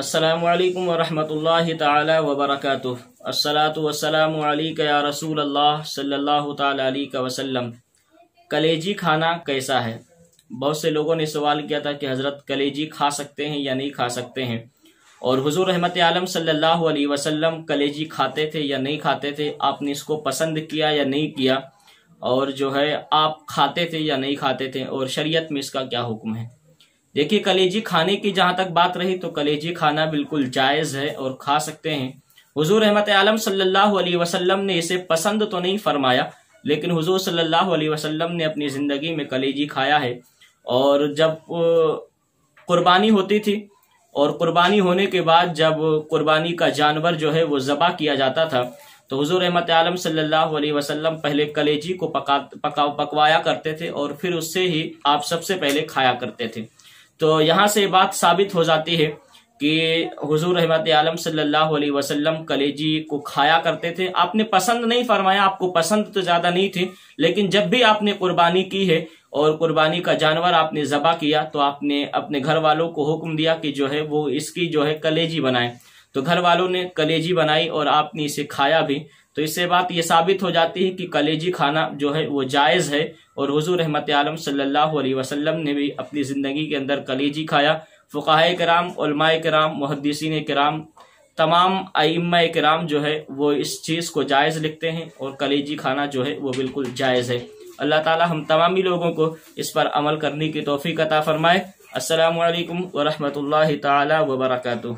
السلام علیکم ورحمۃ اللہ تعالی وبرکاتہ والسلام علیکہ یا رسول اللہ صلی اللہ تعالی علیہ وسلم کلیجی کھانا کیسا ہے بہت سے لوگوں نے سوال کیا تھا کہ حضرت کلیجی کھا سکتے ہیں یا نہیں کھا سکتے ہیں اور حضور رحمت عالم صلی اللہ علیہ وسلم کلیجی کھاتے تھے یا نہیں کھاتے تھے آپ نے اس کو پسند کیا یا نہیں کیا اور جو ہے آپ کھاتے تھے یا نہیں کھاتے تھے اور شریعت میں اس کا کیا حکم ہے دیکھیے کلیجی کھانے کی جہاں تک بات رہی تو کلیجی کھانا بالکل جائز ہے اور کھا سکتے ہیں حضور رحمت عالم صلی اللہ علیہ وسلم نے اسے پسند تو نہیں فرمایا لیکن حضور صلی اللہ علیہ وسلم نے اپنی زندگی میں کلیجی کھایا ہے اور جب قربانی ہوتی تھی اور قربانی ہونے کے بعد جب قربانی کا جانور جو ہے وہ ذبح کیا جاتا تھا تو حضور رحمت عالم صلی اللہ علیہ وسلم پہلے کلیجی کو پکوایا کرتے تھے اور پھر اس سے ہی آپ سب سے پہلے کھایا کرتے تھے تو یہاں سے بات ثابت ہو جاتی ہے کہ حضور رحمت عالم صلی اللہ علیہ وسلم کلیجی کو کھایا کرتے تھے آپ نے پسند نہیں فرمایا آپ کو پسند تو زیادہ نہیں تھی لیکن جب بھی آپ نے قربانی کی ہے اور قربانی کا جانور آپ نے ذبح کیا تو آپ نے اپنے گھر والوں کو حکم دیا کہ جو ہے وہ اس کی جو ہے کلیجی بنائیں تو گھر والوں نے کلیجی بنائی اور آپ نے اسے کھایا بھی تو اس سے بات یہ ثابت ہو جاتی ہے کہ کلیجی کھانا جو ہے وہ جائز ہے اور حضور رحمت عالم صلی اللہ علیہ وسلم نے بھی اپنی زندگی کے اندر کلیجی کھایا فقاہ کرام علماء کرام محدثین کرام تمام ائمہ کرام جو ہے وہ اس چیز کو جائز لکھتے ہیں اور کلیجی کھانا جو ہے وہ بالکل جائز ہے اللہ تعالی ہم تمامی لوگوں کو اس پر عمل کرنے کی توفیق عطا فرمائے السلام علیکم ورحمۃ اللہ تعالی وبرکاتہ